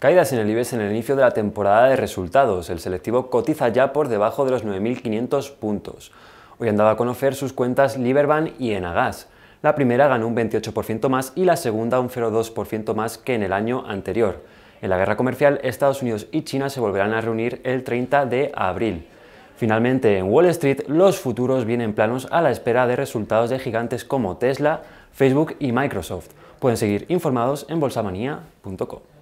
Caídas en el IBEX en el inicio de la temporada de resultados. El selectivo cotiza ya por debajo de los 9.500 puntos. Hoy han dado a conocer sus cuentas Liberbank y Enagas. La primera ganó un 28% más y la segunda un 0,2% más que en el año anterior. En la guerra comercial, Estados Unidos y China se volverán a reunir el 30 de abril. Finalmente, en Wall Street, los futuros vienen planos a la espera de resultados de gigantes como Tesla, Facebook y Microsoft. Pueden seguir informados en bolsamanía.com.